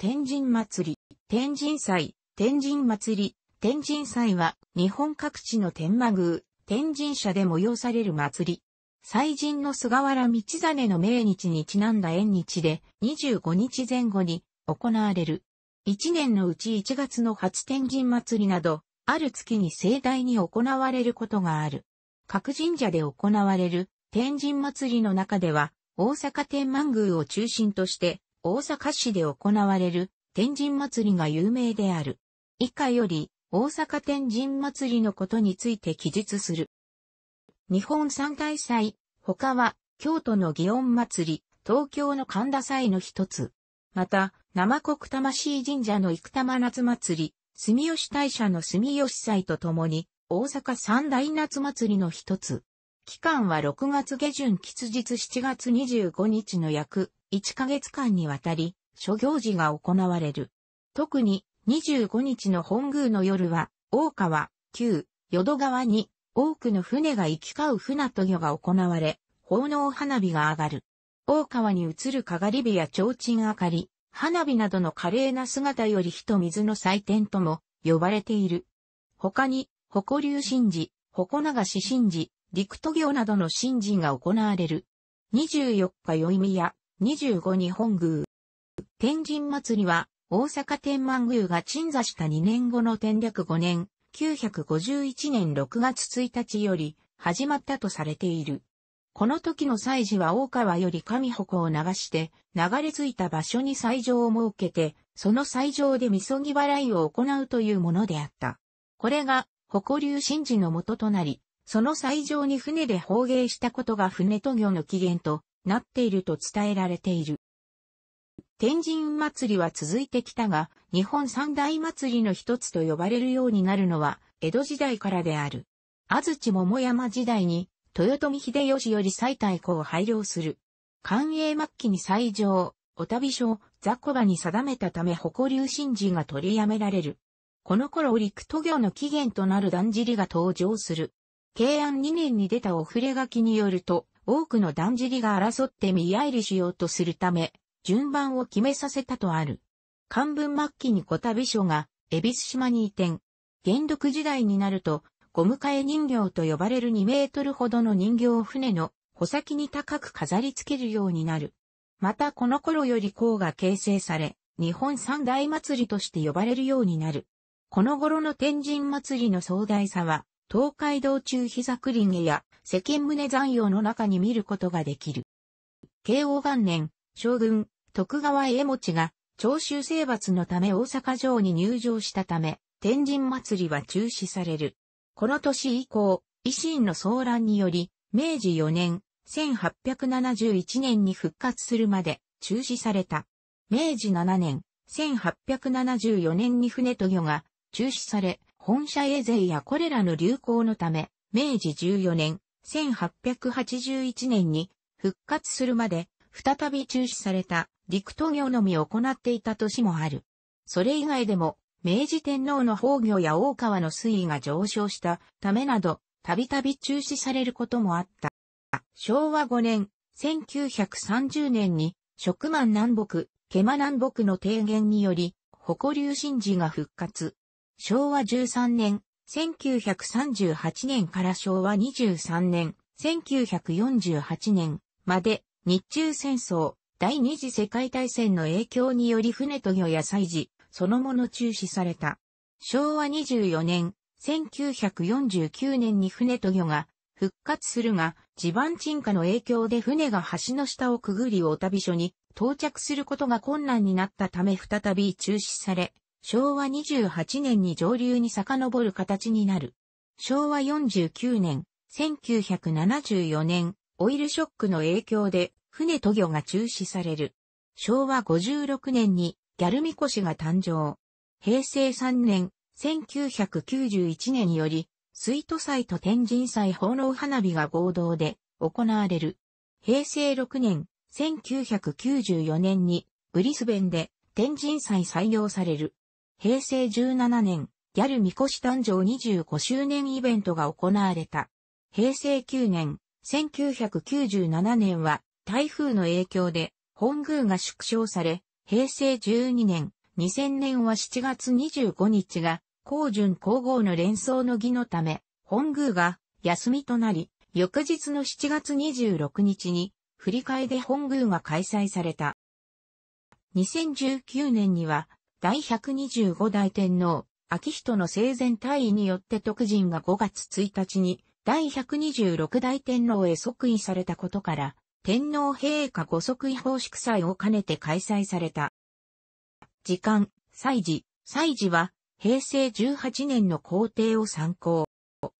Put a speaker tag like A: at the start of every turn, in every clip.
A: 天神祭り、天神祭、天神祭り、天神祭は日本各地の天満宮、天神社で催される祭り。祭神の菅原道真の命日にちなんだ縁日で25日前後に行われる。1年のうち1月の初天神祭りなど、ある月に盛大に行われることがある。各神社で行われる天神祭りの中では、大阪天満宮を中心として、大阪市で行われる天神祭りが有名である。以下より、大阪天神祭りのことについて記述する。日本三大祭、他は、京都の祇園祭り、東京の神田祭の一つ。また、生国魂神社の生玉夏祭り、住吉大社の住吉祭とともに、大阪三大夏祭りの一つ。期間は6月下旬吉日7月25日の約1ヶ月間にわたり、諸行事が行われる。特に、25日の本宮の夜は、大川、旧、淀川に、多くの船が行き交う船渡魚が行われ、奉納花火が上がる。大川に映るかがり火や提灯明かり、花火などの華麗な姿より火と水の祭典とも呼ばれている。他に、誇流神事、誇流し神事、陸渡行などの神事が行われる。24日宵宮、25日本宮。天神祭りは、大阪天満宮が鎮座した2年後の天略5年、951年6月1日より、始まったとされている。この時の祭事は大川より神鉾を流して流れ着いた場所に祭場を設けて、その祭場でみそぎ払いを行うというものであった。これが、鉾流神事の元となり、その祭場に船で放芸したことが船渡御の起源となっていると伝えられている。天神祭りは続いてきたが、日本三大祭りの一つと呼ばれるようになるのは、江戸時代からである。安土桃山時代に、豊臣秀吉より最太鼓を拝領する。寛永末期に最上、お旅所、雑魚場に定めたため誇流神事が取りやめられる。この頃陸都業の起源となるだんじりが登場する。慶安2年に出たお触れ書きによると、多くのだんじりが争って見合いりしようとするため、順番を決めさせたとある。漢文末期に小旅所が、恵比寿島に移転。元禄時代になると、ご迎え人形と呼ばれる2メートルほどの人形を船の穂先に高く飾り付けるようになる。またこの頃より甲が形成され、日本三大祭りとして呼ばれるようになる。この頃の天神祭りの壮大さは、東海道中膝栗毛や世間宗残用の中に見ることができる。慶応元年、将軍、徳川家持が、長州征伐のため大阪城に入城したため、天神祭りは中止される。この年以降、維新の騒乱により、明治4年、1871年に復活するまで中止された。明治7年、1874年に船と魚が中止され、本社衛税やこれらの流行のため、明治14年、1881年に復活するまで再び中止された陸都業のみ行っていた年もある。それ以外でも明治天皇の崩御や大川の水位が上昇したためなど、たびたび中止されることもあった。昭和5年、1930年に、食満南北、毛馬南北の提言により、保古流神事が復活。昭和13年、1938年から昭和23年、1948年まで日中戦争、第二次世界大戦の影響により船と魚や祭事、そのもの中止された。昭和24年、1949年に船と魚が復活するが、地盤沈下の影響で船が橋の下をくぐり大旅所に到着することが困難になったため再び中止され、昭和28年に上流に遡る形になる。昭和49年、1974年、オイルショックの影響で船渡魚が中止される。昭和56年にギャルミコシが誕生。平成3年、1991年により、水都祭と天神祭奉納花火が合同で行われる。平成6年、1994年にブリスベンで天神祭採用される。平成17年、ギャル三越誕生25周年イベントが行われた。平成9年、1997年は台風の影響で本宮が縮小され、平成12年、2000年は7月25日が、高順皇后の連想の儀のため、本宮が休みとなり、翌日の7月26日に、振り替えで本宮が開催された。2019年には、第125代天皇、秋人の生前退位によって徳人が5月1日に第126代天皇へ即位されたことから、天皇陛下ご即位奉祝祭を兼ねて開催された。時間、祭事、祭事は平成18年の皇帝を参考。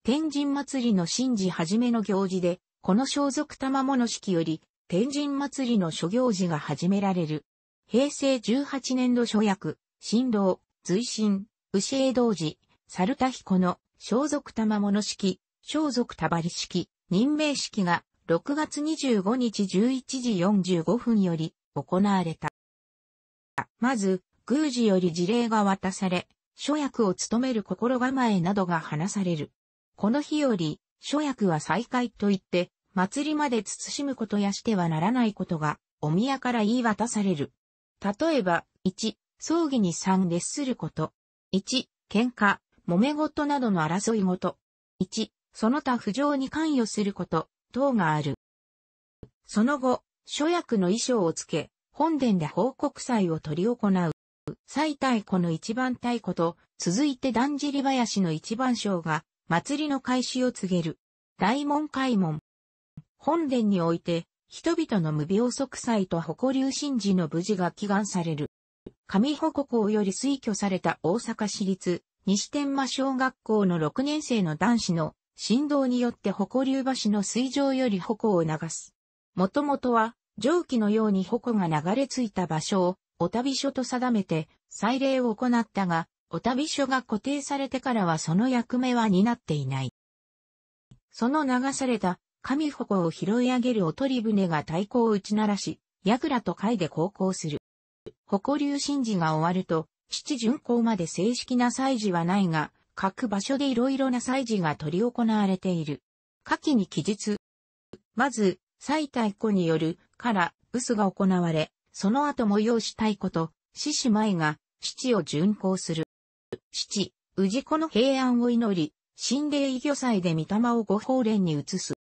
A: 天神祭りの神事じめの行事で、この装束玉物式より、天神祭りの諸行事が始められる。平成18年度諸役、新郎、随神、牛江童子、猿田彦の、装束賜物式、装束たばり式、任命式が、6月25日11時45分より、行われた。まず、宮司より辞令が渡され、諸役を務める心構えなどが話される。この日より、諸役は再開といって、祭りまで慎むことやしてはならないことが、お宮から言い渡される。例えば、1、葬儀に参列すること。1、喧嘩、揉め事などの争い事。1、その他不条に関与すること、等がある。その後、諸役の衣装をつけ、本殿で報告祭を執り行う。最太鼓の一番太鼓と、続いて断じり林の一番章が、祭りの開始を告げる。大門開門。本殿において、人々の無病息災と誇流神事の無事が祈願される。上護校より推挙された大阪市立西天満小学校の6年生の男子の振動によって護流橋の水上より護を流す。もともとは蒸気のように護が流れ着いた場所をお旅所と定めて祭礼を行ったが、お旅所が固定されてからはその役目は担っていない。その流された神護を拾い上げるおとり船が太鼓を打ち鳴らし、ヤクラと貝で航行する。北流神事が終わると、七巡行まで正式な祭事はないが、各場所でいろいろな祭事が取り行われている。下記に記述。まず、祭太鼓による、から、臼が行われ、その後催し太鼓と、獅子舞が、七を巡行する。七、氏子の平安を祈り、神霊異魚祭で御霊を御法蓮に移す。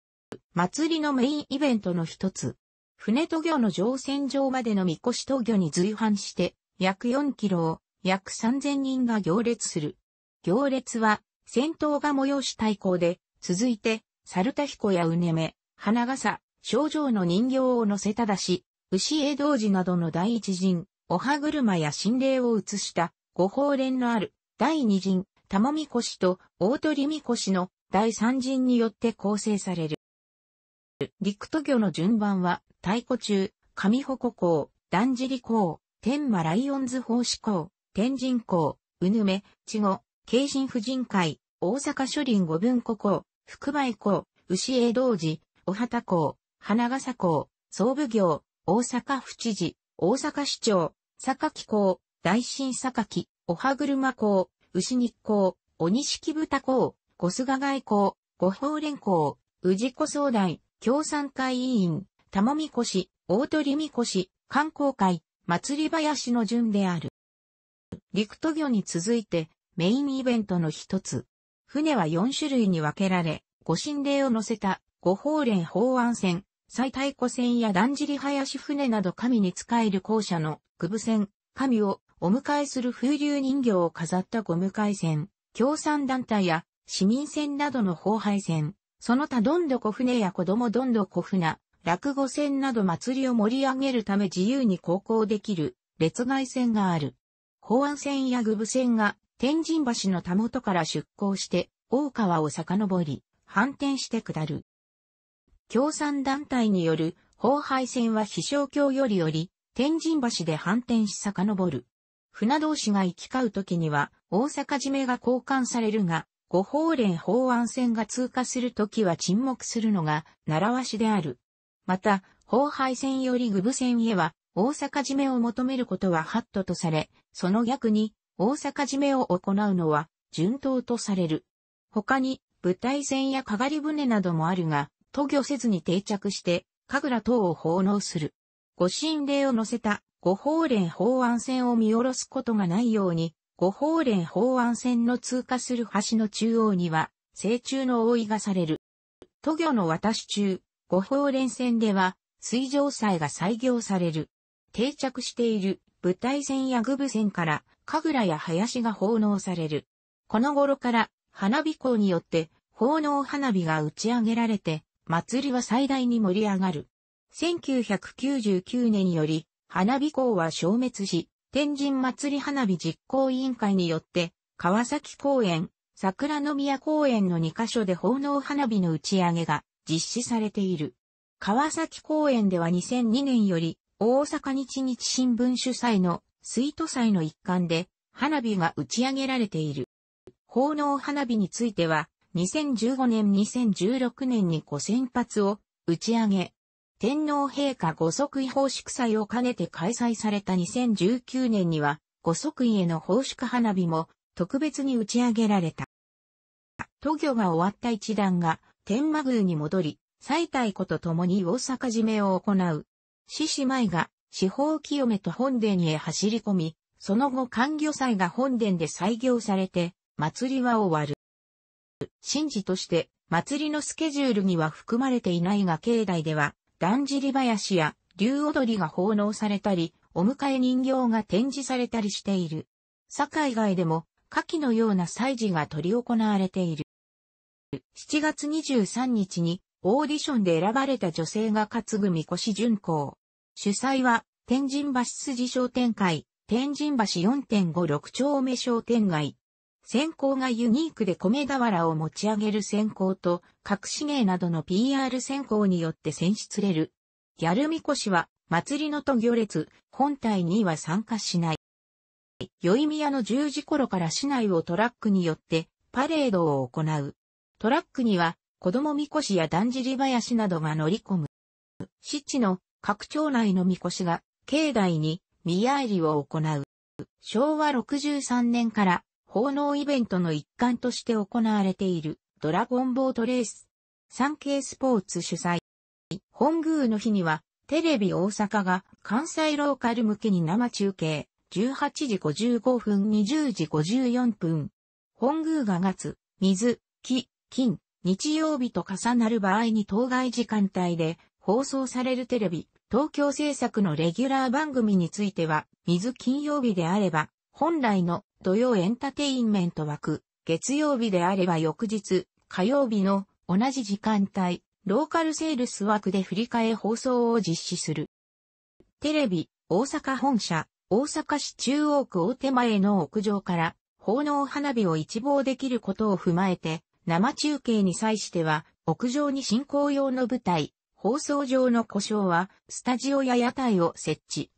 A: 祭りのメインイベントの一つ。船渡魚の乗船場までの御越し渡魚に随伴して、約4キロを、約3000人が行列する。行列は、戦闘が催し対抗で、続いて、猿田彦やうねめ、花笠、症状の人形を乗せただし、牛江道寺などの第一陣、お歯車や心霊を移した、ご法連のある、第二陣、玉みこしと大鳥御子しの第三陣によって構成される。陸都魚の順番は、太鼓中、上鉾港、だ尻港、天馬ライオンズ法子港、天神港、うぬめ、稚語、京神婦人会、大阪書林五文庫港、福梅港、牛江道寺、お畑港、花笠港、総武行、大阪府知事、大阪市長、榊港、大新榊、おはぐるま港、牛日港、お式豚港、五菅外港、五宝連港、宇治子総談。共産会委員、玉美子氏、大鳥御子氏、観光会、祭り林の順である。陸渡魚に続いてメインイベントの一つ。船は4種類に分けられ、御神霊を乗せた、御法連法案船、最太古船やだんじり林船など神に仕える校舎の、区部船、神をお迎えする風流人形を飾ったご迎え船、共産団体や市民船などの法廃船、その他どんどこ船や子供どんどこ船、落語船など祭りを盛り上げるため自由に航行できる列外船がある。港湾船やグブ船が天神橋のたもとから出港して大川を遡り、反転して下る。共産団体による砲廃船は飛翔橋よりより天神橋で反転し遡る。船同士が行き交う時には大阪締めが交換されるが、五法連法案線が通過するときは沈黙するのが習わしである。また、法廃線より具部線へは、大阪締めを求めることはハットとされ、その逆に、大阪締めを行うのは、順当とされる。他に、舞台船やかがり船などもあるが、渡御せずに定着して、神楽等を奉納する。御神霊を乗せた、ご法連法案船を見下ろすことがないように、五法連法案線の通過する橋の中央には、成中の覆いがされる。都魚の渡し中、五法連線では、水上祭が採行される。定着している舞台船や具部船から、神楽や林が奉納される。この頃から、花火港によって、奉納花火が打ち上げられて、祭りは最大に盛り上がる。1999年より、花火港は消滅し、天神祭り花火実行委員会によって、川崎公園、桜宮公園の2カ所で奉納花火の打ち上げが実施されている。川崎公園では2002年より大阪日日新聞主催のスイート祭の一環で花火が打ち上げられている。奉納花火については2015年2016年に5000発を打ち上げ、天皇陛下ご即位奉祝祭を兼ねて開催された2019年には、ご即位への奉祝花火も特別に打ち上げられた。都御が終わった一団が天満宮に戻り、最太子と共に大阪締めを行う。獅子舞が四方清めと本殿へ走り込み、その後官御祭が本殿で採行されて、祭りは終わる。神事として、祭りのスケジュールには含まれていないが境内では、だんじり林や竜踊りが奉納されたり、お迎え人形が展示されたりしている。堺外でも、夏季のような祭事が取り行われている。7月23日にオーディションで選ばれた女性が担ぐみこし巡行。主催は天神橋筋商店会、天神橋4.56丁目商店街、選考がユニークで米俵を持ち上げる選考と、隠し芸などの PR 選考によって選出れる。ギャルみこしは、祭りのと行列、本体には参加しない。宵宮の十字頃から市内をトラックによってパレードを行う。トラックには子供みこしやだんじり林などが乗り込む。市地の各町内のみこしが境内に宮入りを行う。昭和63年から奉納イベントの一環として行われているドラゴンボートレース。ケイスポーツ主催。本宮の日には、テレビ大阪が関西ローカル向けに生中継、18時55分、20時54分。本宮が月、水、木、金、日曜日と重なる場合に当該時間帯で放送されるテレビ、東京制作のレギュラー番組については、水金曜日であれば、本来の土曜エンタテインメント枠、月曜日であれば翌日、火曜日の同じ時間帯、ローカルセールス枠で振り替え放送を実施する。テレビ、大阪本社、大阪市中央区大手前の屋上から、奉納花火を一望できることを踏まえて、生中継に際しては、屋上に進行用の舞台、放送上の故障は、スタジオや屋台を設置。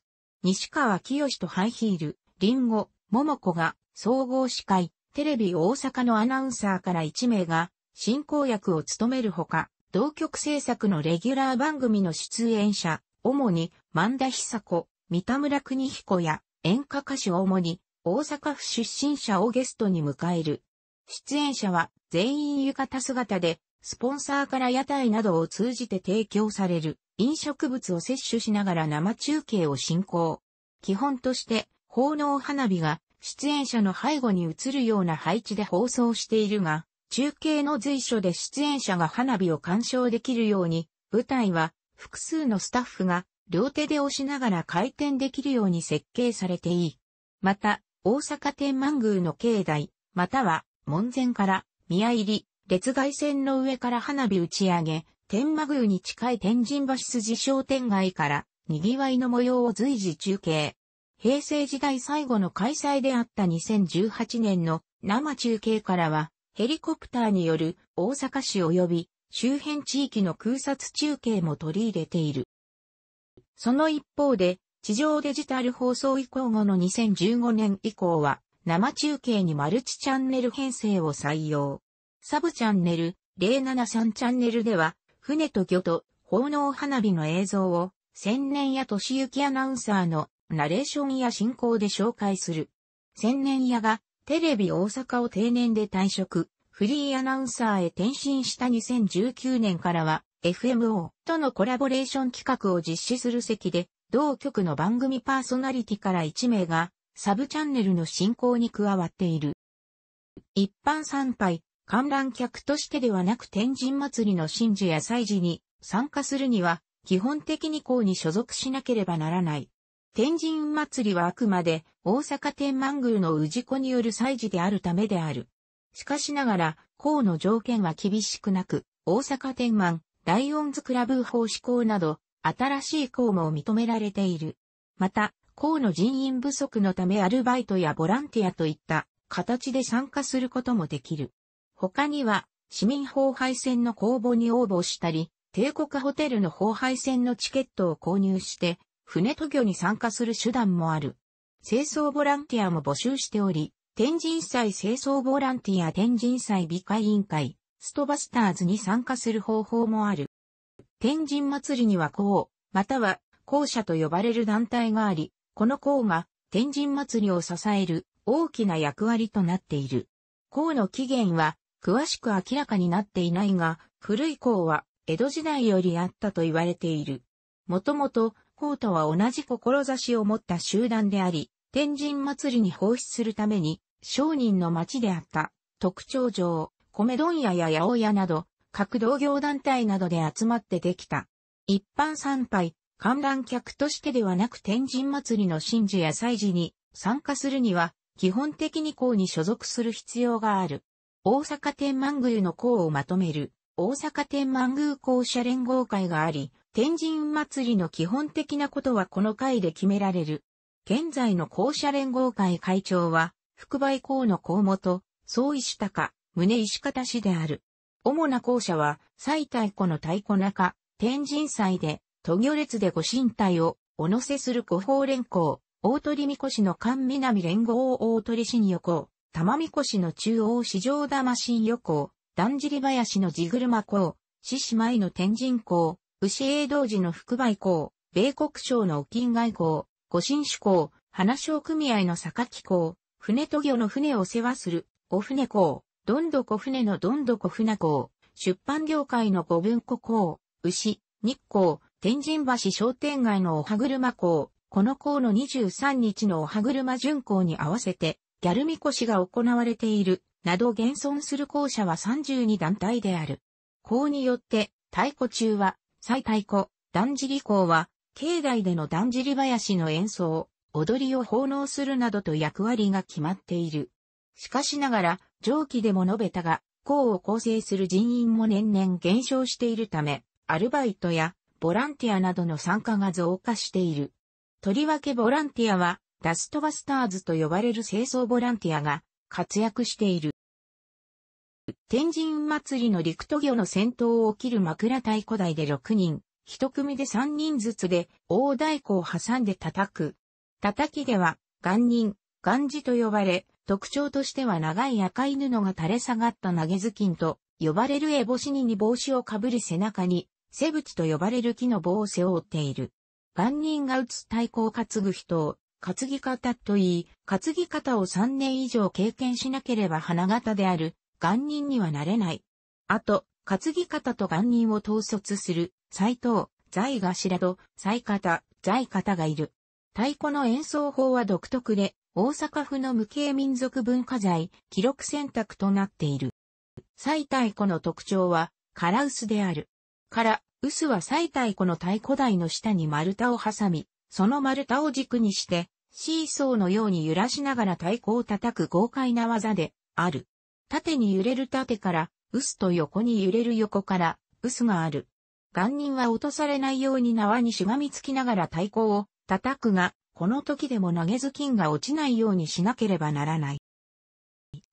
A: 西川清とハイヒール、リンゴ、桃子が総合司会、テレビ大阪のアナウンサーから1名が進行役を務めるほか、同局制作のレギュラー番組の出演者、主に万田久子、三田村邦彦や演歌歌手主に大阪府出身者をゲストに迎える。出演者は全員浴衣姿で、スポンサーから屋台などを通じて提供される飲食物を摂取しながら生中継を進行。基本として奉納花火が出演者の背後に映るような配置で放送しているが、中継の随所で出演者が花火を鑑賞できるように、舞台は複数のスタッフが両手で押しながら回転できるように設計されていい。また、大阪天満宮の境内、または門前から宮入り、列外線の上から花火打ち上げ、天満宮に近い天神橋筋商店街から賑わいの模様を随時中継。平成時代最後の開催であった2018年の生中継からは、ヘリコプターによる大阪市及び周辺地域の空撮中継も取り入れている。その一方で、地上デジタル放送以降後の2015年以降は、生中継にマルチチャンネル編成を採用。サブチャンネル073チャンネルでは、船と魚と奉納花火の映像を、千年や年行アナウンサーのナレーションや進行で紹介する。千年屋がテレビ大阪を定年で退職、フリーアナウンサーへ転身した2019年からは FMO とのコラボレーション企画を実施する席で、同局の番組パーソナリティから1名がサブチャンネルの進行に加わっている。一般参拝、観覧客としてではなく天神祭りの神事や祭事に参加するには、基本的に校に所属しなければならない。天神祭りはあくまで大阪天満宮の氏子による祭事であるためである。しかしながら、公の条件は厳しくなく、大阪天満、ライオンズクラブ法施行など、新しい項も認められている。また、公の人員不足のためアルバイトやボランティアといった形で参加することもできる。他には、市民法廃線の公募に応募したり、帝国ホテルの法廃線のチケットを購入して、船渡魚に参加する手段もある。清掃ボランティアも募集しており、天神祭清掃ボランティア天神祭美化委員会、ストバスターズに参加する方法もある。天神祭りには公、または公社と呼ばれる団体があり、この公が天神祭りを支える大きな役割となっている。公の起源は詳しく明らかになっていないが、古い公は江戸時代よりあったと言われている。もともと校とは同じ志を持った集団であり、天神祭りに奉仕するために、商人の町であった、特徴上、米問屋や八百屋など、各同業団体などで集まってできた。一般参拝、観覧客としてではなく天神祭りの神事や祭事に参加するには、基本的に校に所属する必要がある。大阪天満宮の校をまとめる、大阪天満宮校舎連合会があり、天神祭りの基本的なことはこの会で決められる。現在の校舎連合会会長は、副売校の校元、総石高、宗石方氏である。主な校舎は、最太鼓の太鼓中、天神祭で、都行列でご神体を、お乗せする五法連行、大鳥御子しの関南連合大鳥市に横、玉御子しの中央市場魂横、だんじり林の地車校、獅子舞の天神校、牛営同時の副売港、米国省の沖外港、五新主港、花商組合の坂木港、船渡魚の船を世話する、お船港、どんどこ船のどんどこ船港、出版業界の五文庫港、牛、日光、天神橋商店街のお歯車港、この港の23日のお歯車巡行に合わせて、ギャルみこしが行われている、など現存する校舎は32団体である。校によって、太鼓中は、最太鼓、だんじり校は、境内でのだんじり林の演奏、踊りを奉納するなどと役割が決まっている。しかしながら、上記でも述べたが、校を構成する人員も年々減少しているため、アルバイトやボランティアなどの参加が増加している。とりわけボランティアは、ダストバスターズと呼ばれる清掃ボランティアが活躍している。天神祭りの陸都魚の戦闘を切る枕太鼓台で6人、一組で3人ずつで大太鼓を挟んで叩く。叩きでは、岩人、岩字と呼ばれ、特徴としては長い赤い布が垂れ下がった投げ頭巾と、呼ばれる烏帽子にに帽子をかぶり背中に、背縁と呼ばれる木の棒を背負っている。岩人が打つ太鼓を担ぐ人を、担ぎ方といい、担ぎ方を3年以上経験しなければ花形である眼人にはなれない。あと、担ぎ方と眼人を統率する、斎藤、在頭と、斎方、在方がいる。太鼓の演奏法は独特で、大阪府の無形民族文化財、記録選択となっている。最太鼓の特徴は、唐臼である。唐、臼は最太鼓の太鼓台の下に丸太を挟み、その丸太を軸にして、シーソーのように揺らしながら太鼓を叩く豪快な技で、ある。縦に揺れる縦から、薄と横に揺れる横から、薄がある。岩人は落とされないように縄にしがみつきながら太鼓を叩くが、この時でも投げず金が落ちないようにしなければならない。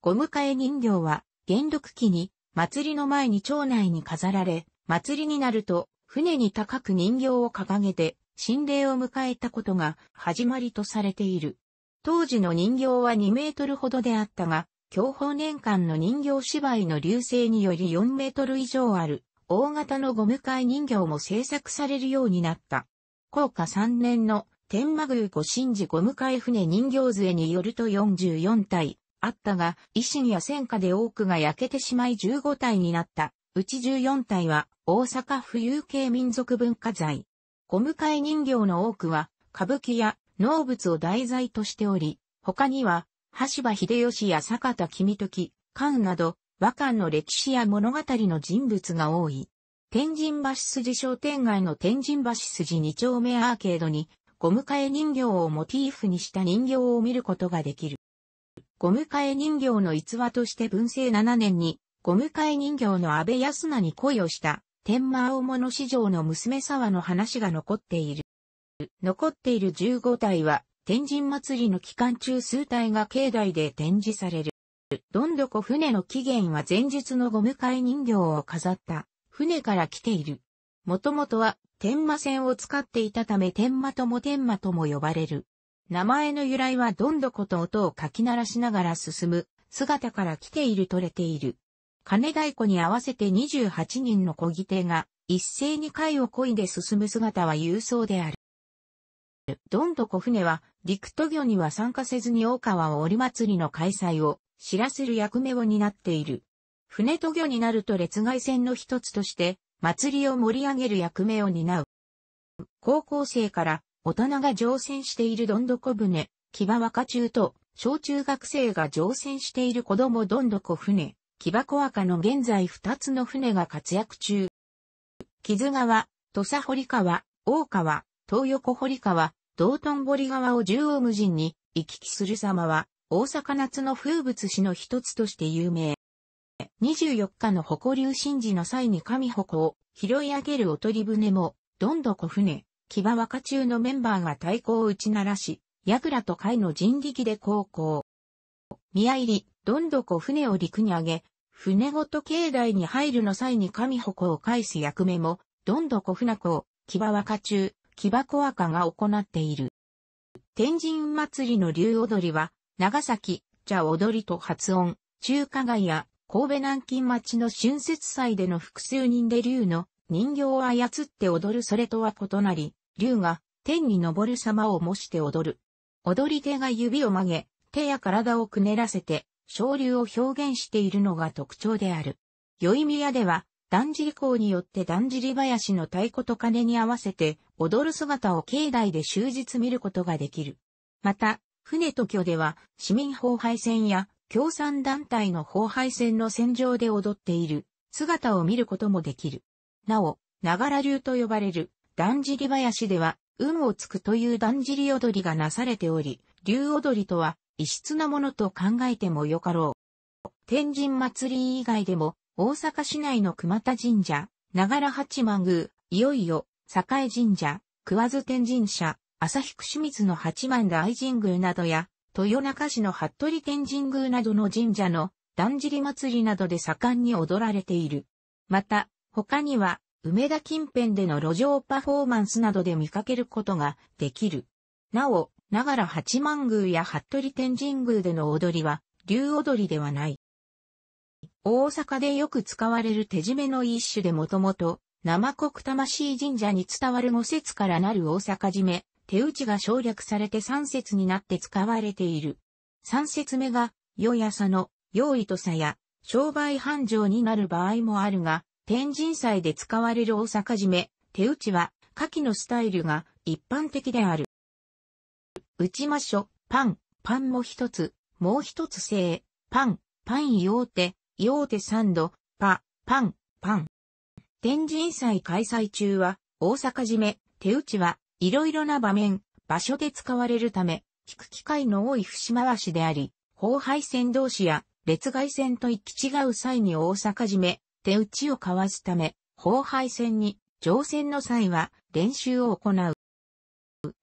A: ご迎え人形は、元禄期に、祭りの前に町内に飾られ、祭りになると、船に高く人形を掲げて、神霊を迎えたことが始まりとされている。当時の人形は2メートルほどであったが、享保年間の人形芝居の流星により4メートル以上ある大型のゴム界人形も制作されるようになった。高価3年の天満宮ご神事ゴム界船人形杖によると44体あったが、維新や戦火で多くが焼けてしまい15体になった。うち14体は大阪府有形民族文化財。ゴム界人形の多くは歌舞伎や農物を題材としており、他には橋場秀吉や坂田君時、関など、和漢の歴史や物語の人物が多い。天神橋筋商店街の天神橋筋2丁目アーケードに、ゴム替え人形をモチーフにした人形を見ることができる。ゴム替え人形の逸話として文政7年に、ゴム替え人形の安倍康名に恋をした、天満大物市場の娘沢の話が残っている。残っている15体は、天神祭りの期間中数体が境内で展示される。どんどこ船の起源は前述のゴム貝人形を飾った船から来ている。もともとは天馬船を使っていたため天馬とも天馬とも呼ばれる。名前の由来はどんどこと音をかき鳴らしながら進む姿から来ているとれている。金太鼓に合わせて28人の小木手が一斉に貝を漕いで進む姿は勇壮である。、どんどこ船は、陸都魚には参加せずに大川を織祭りの開催を知らせる役目を担っている。船都魚になると列外船の一つとして、祭りを盛り上げる役目を担う。高校生から大人が乗船しているどんどこ船、騎馬若中と、小中学生が乗船している子供どんどこ船、騎馬小赤の現在二つの船が活躍中。木津川、土佐堀川、大川、東横堀川、道頓堀川を縦横無尽に行き来する様は、大阪夏の風物詩の一つとして有名。24日の誇流神事の際に神鉾を拾い上げるおとり船も、どんどこ船、騎馬若中のメンバーが太鼓を打ち鳴らし、ヤクラと海の人力で航行。宮入り、どんどこ船を陸に上げ、船ごと境内に入るの際に神鉾を返す役目も、どんどこ船子騎馬若中、木箱赤が行っている。天神祭りの竜踊りは、長崎、茶踊りと発音、中華街や神戸南京町の春節祭での複数人で竜の人形を操って踊るそれとは異なり、竜が天に昇る様を模して踊る。踊り手が指を曲げ、手や体をくねらせて、昇竜を表現しているのが特徴である。宵宮では、だんじり校によってだんじり林の太鼓と鐘に合わせて踊る姿を境内で終日見ることができる。また、船と居では市民砲廃船や共産団体の砲廃船の戦場で踊っている姿を見ることもできる。なお、ながら流と呼ばれるだんじり林では運をつくというだんじり踊りがなされており、竜踊りとは異質なものと考えてもよかろう。天神祭り以外でも大阪市内の熊田神社、長良八幡宮、いよいよ、栄神社、桑津天神社、旭串水の八幡大神宮などや、豊中市の服部天神宮などの神社の、だんじり祭りなどで盛んに踊られている。また、他には、梅田近辺での路上パフォーマンスなどで見かけることができる。なお、長良八幡宮や服部天神宮での踊りは、竜踊りではない。大阪でよく使われる手締めの一種でもともと、生国魂神社に伝わる五節からなる大阪締め、手打ちが省略されて三節になって使われている。三節目が、よやさの、用意とさや、商売繁盛になる場合もあるが、天神祭で使われる大阪締め、手打ちは、下記のスタイルが一般的である。打まし所、パン、パンも一つ、もう一つ製、パン、パン用手、用手サンド、パ、パン、パン。天神祭開催中は、大阪締め、手打ちは、いろいろな場面、場所で使われるため、聞く機会の多い節回しであり、砲廃戦同士や、列外戦と行き違う際に大阪締め、手打ちを交わすため、砲廃戦に、乗船の際は、練習を行う。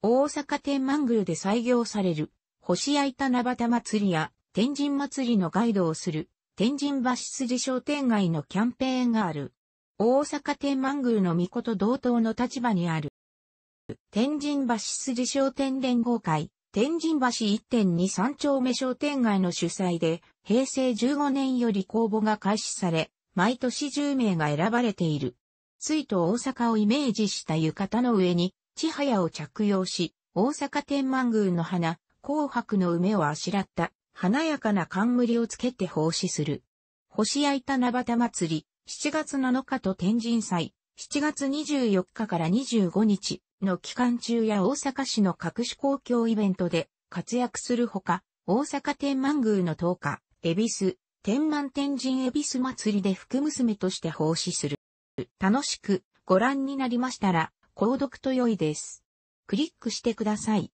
A: 大阪天満宮で採用される、星焼いた七夕祭りや、天神祭りのガイドをする、天神橋筋商店街のキャンペーンがある。大阪天満宮の御子と同等の立場にある。天神橋筋商店連合会、天神橋1.23丁目商店街の主催で、平成15年より公募が開始され、毎年10名が選ばれている。ついと大阪をイメージした浴衣の上に、千早を着用し、大阪天満宮の花、紅白の梅をあしらった華やかな冠をつけて奉仕する。星焼いた七夕祭り、7月7日と天神祭、7月24日から25日の期間中や大阪市の各種公共イベントで活躍するほか、大阪天満宮の10日、恵比寿、天満天神恵比寿祭りで福娘として奉仕する。楽しくご覧になりましたら、購読と良いです。クリックしてください。